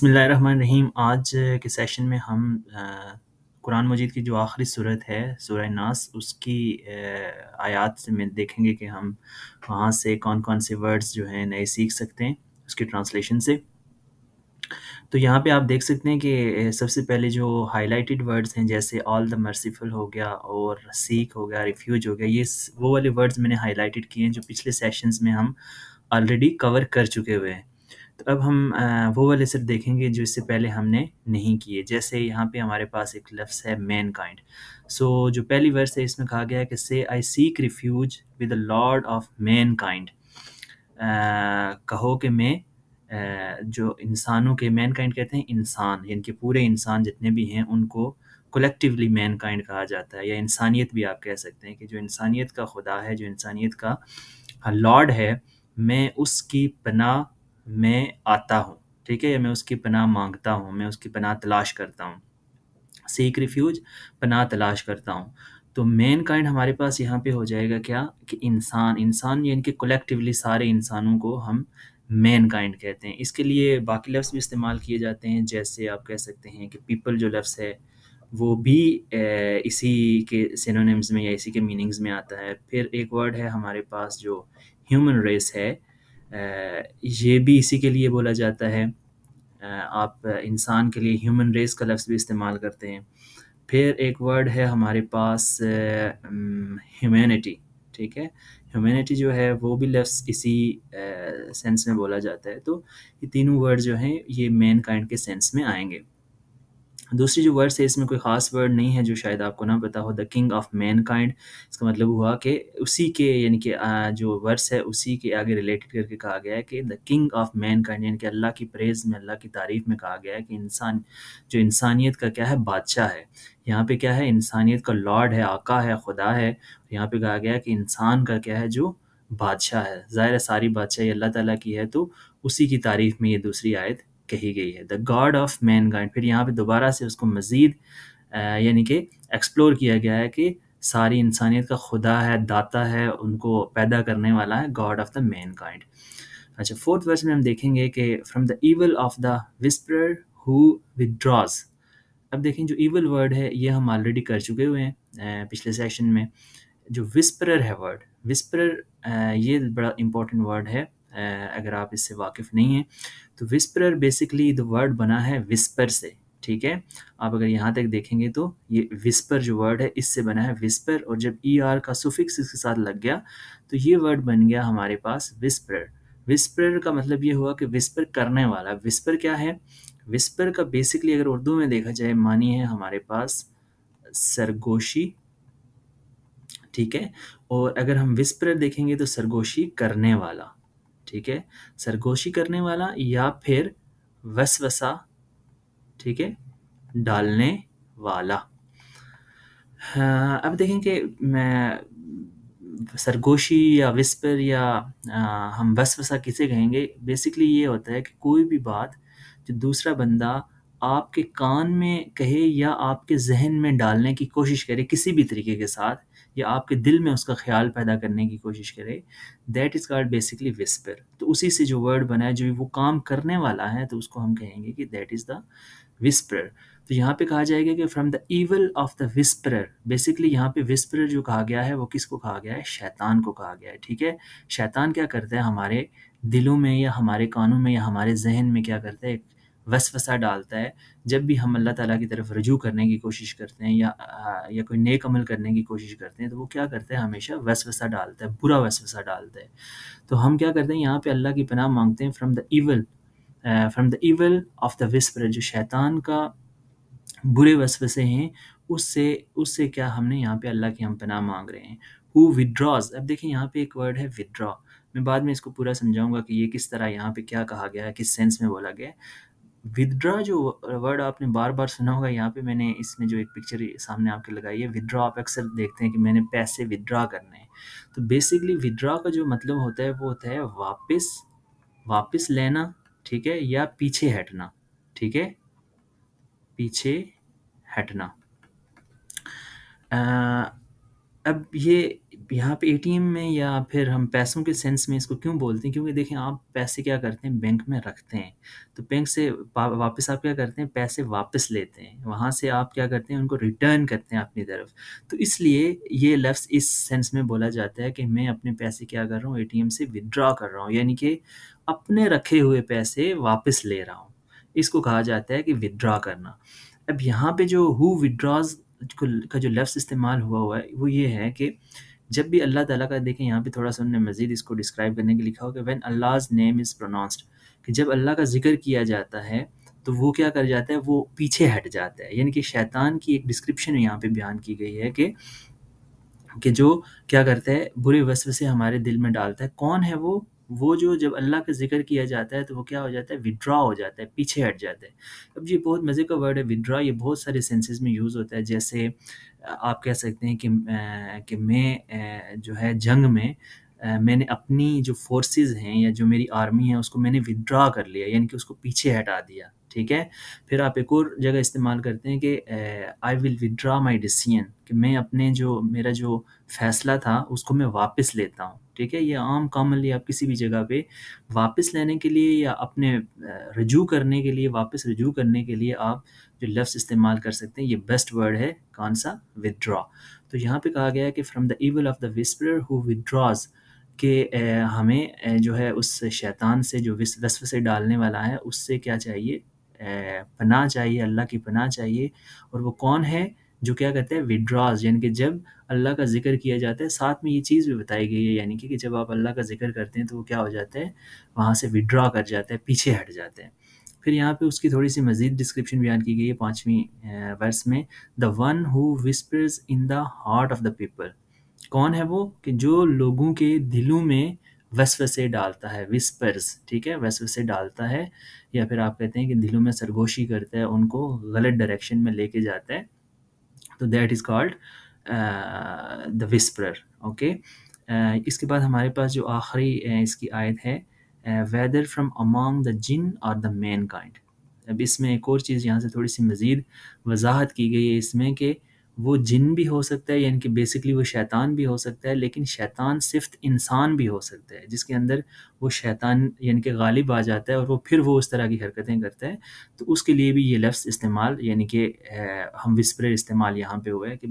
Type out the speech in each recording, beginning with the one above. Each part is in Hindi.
रहीम आज के सेशन में हम कुरान मजीद की जो आखिरी सूरत है सूर्य नास उसकी आयात से में देखेंगे कि हम वहाँ से कौन कौन से वर्ड्स जो हैं नए सीख सकते हैं उसके ट्रांसलेशन से तो यहाँ पे आप देख सकते हैं कि सबसे पहले जो हाईलाइटेड वर्ड्स हैं जैसे ऑल द मर्सीफुल हो गया और सीख हो गया रिफ्यूज हो गया ये वो वाले वर्ड्स मैंने हाईलाइटेड किए हैं जो पिछले सेशंस में हम ऑलरेडी कवर कर चुके हुए हैं तो अब हम वो वाले सिर्फ देखेंगे जो इससे पहले हमने नहीं किए जैसे यहाँ पे हमारे पास एक लफ्स है मैन काइंड सो जो पहली वर्स है इसमें कहा गया है कि से I seek refuge with the Lord of mankind कहो कि मैं जो इंसानों के मैन काइंड कहते हैं इंसान इनके पूरे इंसान जितने भी हैं उनको कलेक्टिवली मैन काइंड कहा जाता है या इंसानियत भी आप कह सकते हैं कि जो इंसानियत का खुदा है जो इंसानियत का लॉर्ड है मैं उसकी पना में आता हूँ ठीक है या मैं उसकी पनाह मांगता हूँ मैं उसकी पनाह तलाश करता हूँ सीख रिफ्यूज पनाह तलाश करता हूँ तो मेन काइंड हमारे पास यहाँ पे हो जाएगा क्या कि इंसान इंसान यानी कि कलेक्टिवली सारे इंसानों को हम मैन काइंड कहते हैं इसके लिए बाकी लफ्स भी इस्तेमाल किए जाते हैं जैसे आप कह सकते हैं कि पीपल जो लफ्स है वो भी इसी के सिनोनिम्स में या इसी के मीनिंग्स में आता है फिर एक वर्ड है हमारे पास जो ह्यूमन रेस है ये भी इसी के लिए बोला जाता है आप इंसान के लिए ह्यूमन रेस का लफ्ज़ भी इस्तेमाल करते हैं फिर एक वर्ड है हमारे पास ह्यूमैनिटी ठीक है ह्यूमैनिटी जो है वो भी लफ्स इसी सेंस में बोला जाता है तो ये तीनों वर्ड जो हैं ये मैन काइंड के सेंस में आएंगे दूसरी जो वर्ड्स है इसमें कोई ख़ास वर्ड नहीं है जो शायद आपको ना पता हो the king of mankind इसका मतलब हुआ कि उसी के यानी कि जो वर्ड्स है उसी के आगे रिलेटेड करके कहा गया है कि the king of mankind यानी कि अल्लाह की प्रेज़ में अल्लाह की तारीफ़ में कहा गया है कि इंसान जो इंसानियत का क्या है बादशाह है यहाँ पे क्या है इंसानियत का लॉर्ड है आका है खुदा है यहाँ पे कहा गया है कि इंसान का क्या है जो बादशाह है ज़ाहिर है सारी बादशाही अल्लाह ताला की है तो उसी की तारीफ़ में ये दूसरी आयत कही गई है the God of mankind फिर यहाँ पे दोबारा से उसको मज़ीद यानी कि एक्सप्लोर किया गया है कि सारी इंसानियत का खुदा है दाता है उनको पैदा करने वाला है God of the mankind अच्छा फोर्थ वर्स में हम देखेंगे कि from the evil of the whisper who withdraws अब देखें जो ईवल वर्ड है ये हम ऑलरेडी कर चुके हुए हैं पिछले सेशन में जो विस्परर है वर्ड विस्परर ये बड़ा इंपॉर्टेंट वर्ड है अगर आप इससे वाकिफ़ नहीं हैं तो विस्पर बेसिकली द वर्ड बना है विस्पर से ठीक है आप अगर यहाँ तक देखेंगे तो ये विस्पर जो वर्ड है इससे बना है विस्पर और जब ई e ER आर का सुफिक्स इसके साथ लग गया तो ये वर्ड बन गया हमारे पास विस्पर विस्पर का मतलब ये हुआ कि विस्पर करने वाला विस्पर क्या है विस्पर का बेसिकली अगर उर्दू में देखा जाए मानी है हमारे पास सरगोशी ठीक है और अगर हम विस्पर देखेंगे तो सरगोशी करने वाला ठीक है सरगोशी करने वाला या फिर वसवसा ठीक है डालने वाला हाँ, अब देखें कि मैं सरगोशी या विस्पर या आ, हम वसवसा किसे कहेंगे बेसिकली ये होता है कि कोई भी बात जो दूसरा बंदा आपके कान में कहे या आपके जहन में डालने की कोशिश करे किसी भी तरीके के साथ या आपके दिल में उसका ख्याल पैदा करने की कोशिश करे that is called basically whisper तो उसी से जो वर्ड बना है जो वो काम करने वाला है तो उसको हम कहेंगे कि दैट इज़ द विस्पर तो यहाँ पे कहा जाएगा कि from the evil of the whisperer basically यहाँ पे विस्परर जो कहा गया है वो किसको कहा गया है शैतान को कहा गया है ठीक है शैतान क्या करता है हमारे दिलों में या हमारे कानों में या हमारे जहन में क्या करता है एक वसवसा डालता है जब भी हम अल्लाह ताला की तरफ रजू करने की कोशिश करते हैं या या कोई नेक अमल करने की कोशिश करते हैं तो वो क्या करते हैं हमेशा वसवसा डालता है बुरा वसवसा डालता है तो हम क्या करते हैं यहाँ पे अल्लाह की पनाह मांगते हैं from the evil from the evil of the whisper जो शैतान का बुरे वसवसे हैं उससे उससे क्या हमने यहाँ पे अल्लाह की हम पनाह मांग रहे हैं हु विदड्रॉज अब देखिए यहाँ पे एक वर्ड है विदड्रॉ मैं बाद में इसको पूरा समझाऊंगा कि ये किस तरह यहाँ पे क्या कहा गया है किस सेंस में बोला गया है विदड्रा जो वर्ड आपने बार बार सुना होगा यहाँ पे मैंने इसमें जो एक पिक्चर सामने आपके लगाई है विदड्रा आप अक्सर देखते हैं कि मैंने पैसे विदड्रा करने हैं तो बेसिकली विदड्रा का जो मतलब होता है वो होता है वापस वापस लेना ठीक है या पीछे हटना ठीक है पीछे हटना आ, अब ये यहाँ पे एटीएम में या फिर हम पैसों के सेंस में इसको क्यों बोलते हैं क्योंकि देखें आप पैसे क्या करते हैं बैंक में रखते हैं तो बैंक से वापस आप क्या करते हैं पैसे वापस लेते हैं वहाँ से आप क्या करते हैं उनको रिटर्न करते हैं अपनी तरफ तो इसलिए ये लफ्स इस सेंस में बोला जाता है कि मैं अपने पैसे क्या कर रहा हूँ ए से विदड्रॉ कर रहा हूँ यानी कि अपने रखे हुए पैसे वापस ले रहा हूँ इसको कहा जाता है कि विदड्रॉ करना अब यहाँ पे जो हु विदड्रॉज का जो लफ्स इस्तेमाल हुआ हुआ है वो ये है कि जब भी अल्लाह ताला का देखें यहाँ पे थोड़ा सा उन्होंने मज़ीद इसको डिस्क्राइब करने के लिखा हो कि when Allah's name is pronounced कि जब अल्लाह का जिक्र किया जाता है तो वो क्या कर जाता है वो पीछे हट जाता है यानी कि शैतान की एक डिस्क्रिप्शन यहाँ पे बयान की गई है कि कि जो क्या करता है बुरे वस्व से हमारे दिल में डालता है कौन है वो वो जो जब अल्लाह का जिक्र किया जाता है तो वो क्या हो जाता है विड्रा हो जाता है पीछे हट जाता है अब ये बहुत मज़े का वर्ड है विड्रा ये बहुत सारे सेंसेस में यूज़ होता है जैसे आप कह सकते हैं कि कि मैं जो है जंग में मैंने अपनी जो फोर्सेस हैं या जो मेरी आर्मी है उसको मैंने विदड्रा कर लिया यानी कि उसको पीछे हटा दिया ठीक है फिर आप एक और जगह इस्तेमाल करते हैं कि I will withdraw my decision कि मैं अपने जो मेरा जो फैसला था उसको मैं वापस लेता हूँ ठीक है ये आम कॉमनली आप किसी भी जगह पे वापस लेने के लिए या अपने रजू करने के लिए वापस रजू करने के लिए आप जो लफ्ज़ इस्तेमाल कर सकते हैं ये बेस्ट वर्ड है कौन सा विदड्रा तो यहाँ पे कहा गया है कि from the evil of the whisper who withdraws के हमें जो है उस शैतान से जो वस से डालने वाला है उससे क्या चाहिए पना चाहिए अल्लाह की पना चाहिए और वो कौन है जो क्या कहते हैं विड्रॉज यानी कि जब अल्लाह का जिक्र किया जाता है साथ में ये चीज़ भी बताई गई है यानी कि, कि जब आप अल्लाह का जिक्र करते हैं तो वो क्या हो जाता है वहाँ से विड्रॉ कर जाता है पीछे हट जाते हैं फिर यहाँ पे उसकी थोड़ी सी मजीद डिस्क्रिप्शन बयान की गई है पाँचवीं वर्स में the one who whispers in the heart of the people कौन है वो कि जो लोगों के दिलों में से डालता है विस्पर्स ठीक है से डालता है या फिर आप कहते हैं कि दिलों में सरगोशी करता है उनको गलत डायरेक्शन में लेके जाता है तो that is called the whisper okay इसके बाद हमारे पास जो आखिरी इसकी आयत है whether from among the jinn और द मैन काइंड अब इसमें एक और चीज़ यहाँ से थोड़ी सी मज़ीद वजाहत की गई है इसमें कि वो जिन भी हो सकता है यानी कि बेसिकली वो शैतान भी हो सकता है लेकिन शैतान सिर्फ इंसान भी हो सकता है जिसके अंदर वो शैतान यानी कि गालिब आ जाता है और वो फिर वो उस तरह की हरकतें करता है तो उसके लिए भी ये लफ्ज़ इस्तेमाल यानी कि हम विस्प्रे इस्तेमाल यहाँ पे हुआ है कि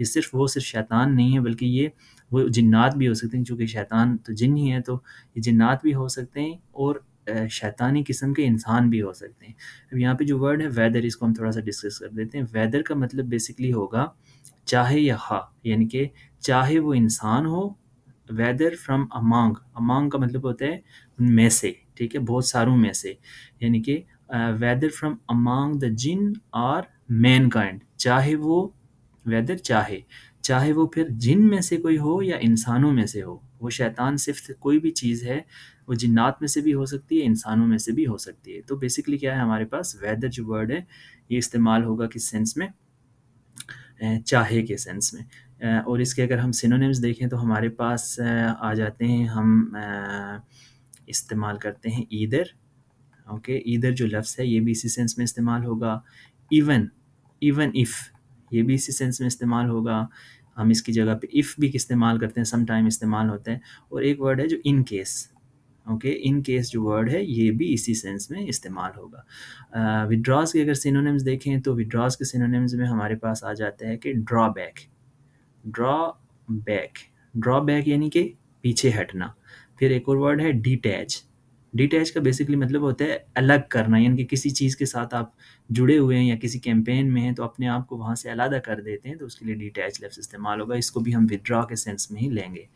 ये सिर्फ वो सिर्फ शैतान नहीं है बल्कि ये वो जिन्नात भी हो सकते हैं चूँकि शैतान तो जिन ही है तो ये जिन्नात भी हो सकते हैं और शैतानी किस्म के इंसान भी हो सकते हैं अब यहाँ पे जो वर्ड है वेदर इसको हम थोड़ा सा डिस्कस कर देते हैं वेदर का मतलब बेसिकली होगा चाहे या हा यानी कि चाहे वो इंसान हो वेदर फ्रॉम अमांग अमांग का मतलब होता है उनमें से ठीक है बहुत सारों में से यानी कि whether from among the jinn or mankind चाहे वो वेदर चाहे चाहे वो फिर जिन में से कोई हो या इंसानों में से हो वो शैतान सिर्फ कोई भी चीज़ है वो जिन्नात में से भी हो सकती है इंसानों में से भी हो सकती है तो बेसिकली क्या है हमारे पास वेदर जो वर्ड है ये इस्तेमाल होगा किस सेंस में चाहे के सेंस में और इसके अगर हम सिनोनिम्स देखें तो हमारे पास आ जाते हैं हम इस्तेमाल करते हैं ईदर ओके ईदर जो लफ्स है ये भी इसी सेंस में इस्तेमाल होगा इवन इवन इफ़ ये भी इसी सेंस में इस्तेमाल होगा हम इसकी जगह पे इफ़ भी इस्तेमाल करते हैं सम टाइम इस्तेमाल होते हैं और एक वर्ड है जो in case okay in case जो वर्ड है ये भी इसी सेंस में इस्तेमाल होगा विड्रॉज के अगर सिनोनिम्स देखें तो विड्रॉज के सिनोनिम्स में हमारे पास आ जाता है कि draw back draw back draw back यानी कि पीछे हटना फिर एक और वर्ड है डिटैच डिटैच का बेसिकली मतलब होता है अलग करना यानी कि किसी चीज़ के साथ आप जुड़े हुए हैं या किसी कैंपेन में हैं तो अपने आप को वहाँ से अलहदा कर देते हैं तो उसके लिए डिटैच लफ्स इस्तेमाल होगा इसको भी हम विदड्रॉ के सेंस में ही लेंगे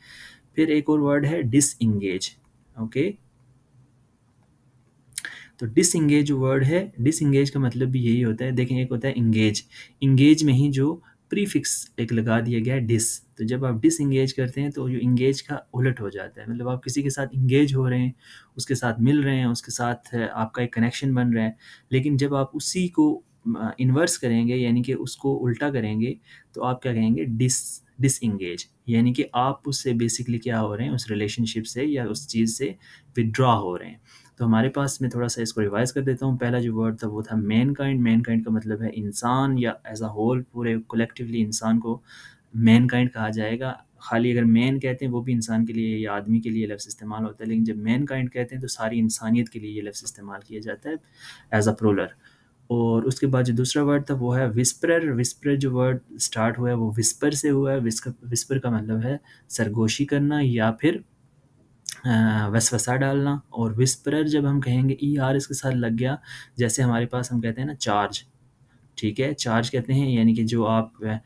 फिर एक और वर्ड है डिसंगेज ओके तो डिसंगेज वर्ड है डिसंगेज का मतलब भी यही होता है देखें एक होता है इंगेज इंगेज में ही जो प्रीफिक्स एक लगा दिया गया है डिस तो जब आप डिसंगेज करते हैं तो जो इंगेज का उलट हो जाता है मतलब आप किसी के साथ इंगेज हो रहे हैं उसके साथ मिल रहे हैं उसके साथ आपका एक कनेक्शन बन रहा है लेकिन जब आप उसी को इन्वर्स करेंगे यानी कि उसको उल्टा करेंगे तो आप क्या कहेंगे डिस डिस इंगेज यानी कि आप उससे बेसिकली क्या हो रहे हैं उस रिलेशनशिप से या उस चीज़ से विदड्रा हो रहे हैं तो हमारे पास मैं थोड़ा सा इसको रिवाइज कर देता हूँ पहला जो वर्ड था वो था मैन काइंड मैन काइंड का मतलब है इंसान या एज अ होल पूरे कलेक्टिवली इंसान को मैन काइंड कहा जाएगा खाली अगर मैन कहते हैं वो भी इंसान के लिए या आदमी के लिए लफ्ज़ इस्तेमाल होता है लेकिन जब मैन काइंड कहते हैं तो सारी इंसानियत के लिए ये लफ्स इस्तेमाल किया जाता है एज अ प्रोलर और उसके बाद जो दूसरा वर्ड था वो है विस्पर विस्पर जो वर्ड स्टार्ट हुआ है वो विस्पर से हुआ है विस्पर का मतलब है सरगोशी करना या फिर वसवसा डालना और विस्पर जब हम कहेंगे ई e आर इसके साथ लग गया जैसे हमारे पास हम कहते हैं ना चार्ज ठीक है चार्ज कहते हैं यानी कि जो आप आ,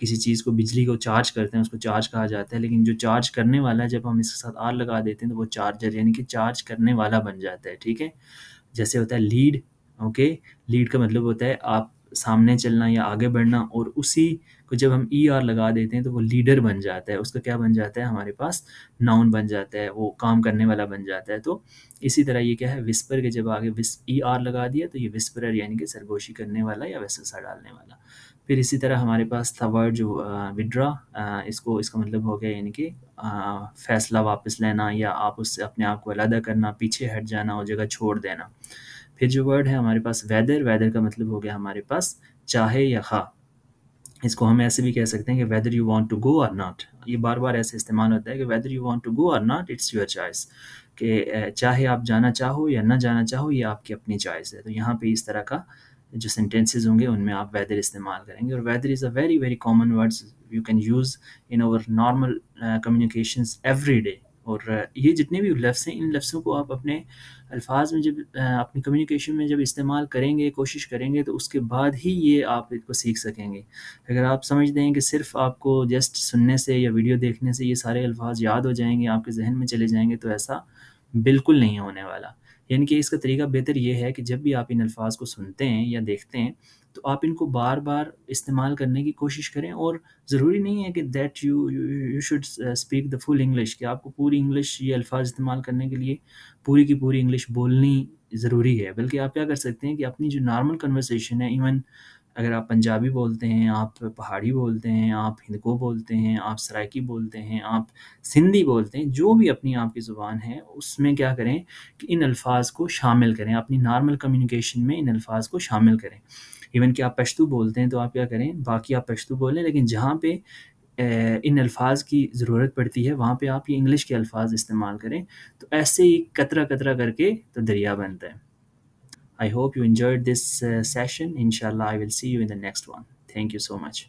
किसी चीज़ को बिजली को चार्ज करते हैं उसको चार्ज कहा जाता है लेकिन जो चार्ज करने वाला है जब हम इसके साथ आर लगा देते हैं तो वो चार्जर यानी कि चार्ज करने वाला बन जाता है ठीक है जैसे होता है लीड ओके लीड का मतलब होता है आप सामने चलना या आगे बढ़ना और उसी को जब हम ई e आर लगा देते हैं तो वो लीडर बन जाता है उसका क्या बन जाता है हमारे पास नाउन बन जाता है वो काम करने वाला बन जाता है तो इसी तरह ये क्या है विस्पर के जब आगे विस ई आर लगा दिया तो ये विस्परर यानी कि सरगोशी करने वाला या वैसा डालने वाला फिर इसी तरह हमारे पास था वर्ड जो विड्रा इसको इसका मतलब हो गया यानी कि फैसला वापस लेना या आप उससे अपने आप को अलहदा करना पीछे हट जाना और जगह छोड़ देना फिर जो वर्ड है हमारे पास वेदर वेदर का मतलब हो गया हमारे पास चाहे या खा इसको हम ऐसे भी कह सकते हैं कि whether you want to go or not ये बार बार ऐसे इस्तेमाल होता है कि whether you want to go or not it's your choice कि चाहे आप जाना चाहो या ना जाना चाहो ये आपकी अपनी चॉइस है तो यहाँ पे इस तरह का जो सेंटेंसेज होंगे उनमें आप वेदर इस्तेमाल करेंगे और whether is a very very common words you can use in our normal communication every day और ये जितने भी लफ्स हैं इन लफ्सों को आप अपने अल्फाज में जब अपनी कम्युनिकेशन में जब इस्तेमाल करेंगे कोशिश करेंगे तो उसके बाद ही ये आप इसको सीख सकेंगे अगर आप समझ दें कि सिर्फ आपको जस्ट सुनने से या वीडियो देखने से ये सारे अल्फाज याद हो जाएंगे आपके जहन में चले जाएंगे तो ऐसा बिल्कुल नहीं होने वाला यानी कि इसका तरीका बेहतर ये है कि जब भी आप इन अल्फाज को सुनते हैं या देखते हैं तो आप इनको बार बार इस्तेमाल करने की कोशिश करें और ज़रूरी नहीं है कि that you you should speak the full English कि आपको पूरी इंग्लिश ये अल्फाज इस्तेमाल करने के लिए पूरी की पूरी इंग्लिश बोलनी ज़रूरी है बल्कि आप क्या कर सकते हैं कि अपनी जो नॉर्मल कन्वर्सेशन है इवन अगर आप पंजाबी बोलते हैं आप पहाड़ी बोलते हैं आप हिंदको बोलते हैं आप सराइकी बोलते हैं आप सिंधी बोलते हैं जो भी अपनी आपकी ज़ुबान है उसमें क्या करें कि इन अल्फाज को शामिल करें अपनी नॉर्मल कम्युनिकेशन में इन अल्फाज को शामिल करें इवन कि आप पश्तू बोलते हैं तो आप क्या करें बाकी आप पश्तू बोलें लेकिन जहाँ पे इन अल्फाज की ज़रूरत पड़ती है वहाँ पे आप ये इंग्लिश के अल्फाज इस्तेमाल करें तो ऐसे ही कतरा कतरा करके तो दरिया बनता है I hope you enjoyed this session in I will see you in the next one thank you so much